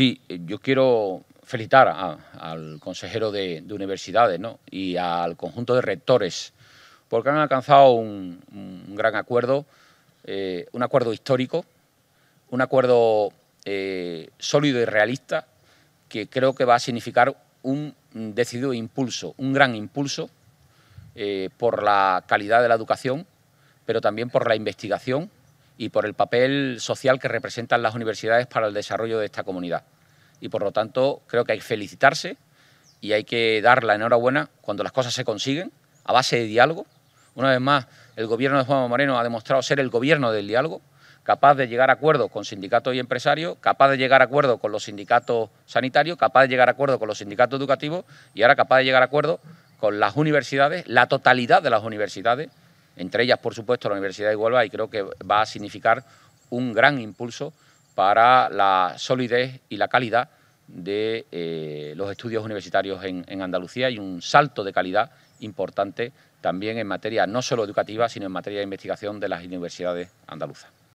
Sí, eh, yo quiero felicitar al consejero de, universidades y al conjunto de rectores porque han alcanzado un, gran acuerdo, eh, un acuerdo histórico, un acuerdo eh, sólido y realista que creo que va a significar un decidido impulso, un gran impulso por la calidad de la educación, pero también por la investigación y por el papel social que representan las universidades para el desarrollo de esta comunidad. Y por lo tanto, creo que hay que felicitarse y hay que dar la enhorabuena cuando las cosas se consiguen a base de diálogo. Una vez más, el gobierno de Juan Moreno ha demostrado ser el gobierno del diálogo, capaz de llegar a acuerdos con sindicatos y empresarios, capaz de llegar a acuerdos con los sindicatos sanitarios, capaz de llegar a acuerdos con los sindicatos educativos y ahora capaz de llegar a acuerdos con las universidades, la totalidad de las universidades entre ellas, por supuesto, la Universidad de Huelva, y creo que va a significar un gran impulso para la solidez y la calidad de eh, los estudios universitarios en, Andalucía y un salto de calidad importante también en materia no solo educativa, sino en materia de investigación de las universidades andaluzas.